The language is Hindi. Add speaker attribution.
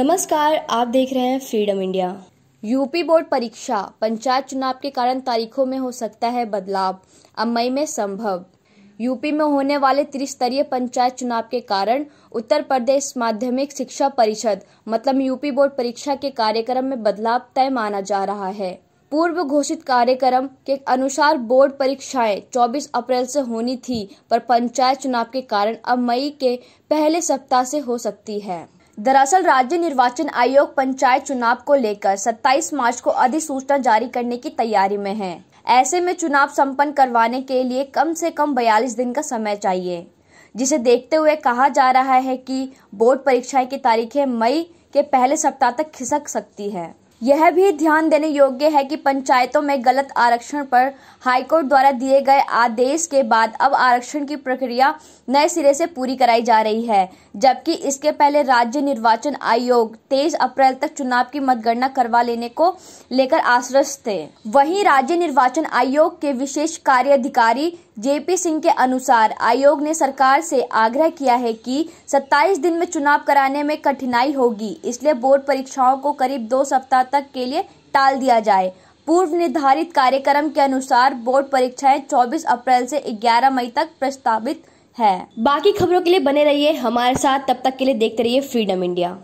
Speaker 1: नमस्कार आप देख रहे हैं फ्रीडम इंडिया यूपी बोर्ड परीक्षा पंचायत चुनाव के कारण तारीखों में हो सकता है बदलाव अब मई में संभव यूपी में होने वाले त्रिस्तरीय पंचायत चुनाव के कारण उत्तर प्रदेश माध्यमिक शिक्षा परिषद मतलब यूपी बोर्ड परीक्षा के कार्यक्रम में बदलाव तय माना जा रहा है पूर्व घोषित कार्यक्रम के अनुसार बोर्ड परीक्षाएं 24 अप्रैल से होनी थी पर पंचायत चुनाव के कारण अब मई के पहले सप्ताह से हो सकती है दरअसल राज्य निर्वाचन आयोग पंचायत चुनाव को लेकर 27 मार्च को अधिसूचना जारी करने की तैयारी में है ऐसे में चुनाव संपन्न करवाने के लिए कम से कम 42 दिन का समय चाहिए जिसे देखते हुए कहा जा रहा है कि बोर्ड परीक्षाएं की तारीखें मई के पहले सप्ताह तक खिसक सकती है यह भी ध्यान देने योग्य है कि पंचायतों में गलत आरक्षण पर हाईकोर्ट द्वारा दिए गए आदेश के बाद अब आरक्षण की प्रक्रिया नए सिरे से पूरी कराई जा रही है जबकि इसके पहले राज्य निर्वाचन आयोग तेईस अप्रैल तक चुनाव की मतगणना करवा लेने को लेकर आश्वस्त थे वहीं राज्य निर्वाचन आयोग के विशेष कार्य अधिकारी जेपी सिंह के अनुसार आयोग ने सरकार से आग्रह किया है कि 27 दिन में चुनाव कराने में कठिनाई होगी इसलिए बोर्ड परीक्षाओं को करीब दो सप्ताह तक के लिए टाल दिया जाए पूर्व निर्धारित कार्यक्रम के अनुसार बोर्ड परीक्षाएं 24 अप्रैल से 11 मई तक प्रस्तावित है बाकी खबरों के लिए बने रहिए हमारे साथ तब तक के लिए देखते रहिए फ्रीडम इंडिया